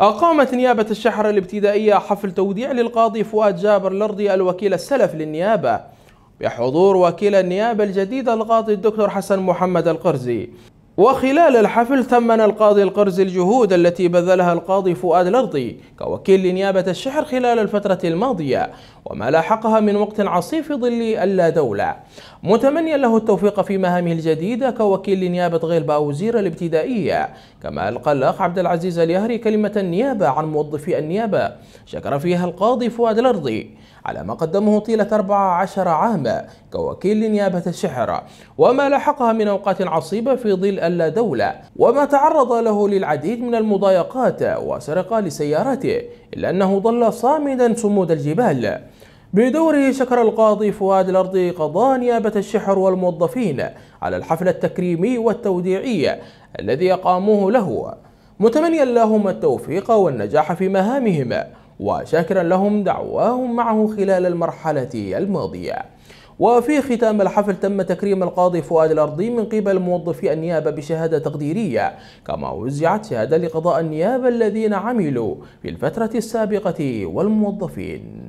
أقامت نيابة الشحر الابتدائية حفل توديع للقاضي فؤاد جابر الأرضي الوكيل السلف للنيابة بحضور وكيل النيابة الجديد القاضي الدكتور حسن محمد القرزي وخلال الحفل ثمن القاضي القرزي الجهود التي بذلها القاضي فؤاد الأرضي كوكيل لنيابة الشحر خلال الفترة الماضية وما لاحقها من وقت عصيب في ظل دولة متمنيا له التوفيق في مهامه الجديدة كوكيل لنيابة غيلبة وزير الابتدائية كما ألقى الأخ عبد العزيز اليهري كلمة النيابة عن موظفي النيابة شكر فيها القاضي فؤاد الأرضي على ما قدمه طيلة 14 عاما كوكيل لنيابة الشحرة وما لاحقها من أوقات عصيبة في ظل اللا دولة وما تعرض له للعديد من المضايقات وسرقة لسيارته إلا أنه ظل صامدا صمود الجبال بدوره شكر القاضي فؤاد الأرضي قضاء نيابة الشحر والموظفين على الحفل التكريمي والتوديعي الذي أقاموه له متمنيا لهم التوفيق والنجاح في مهامهم وشاكرا لهم دعواهم معه خلال المرحلة الماضية وفي ختام الحفل تم تكريم القاضي فؤاد الأرضي من قبل موظفي النيابة بشهادة تقديرية كما وزعت شهادة لقضاء النيابة الذين عملوا في الفترة السابقة والموظفين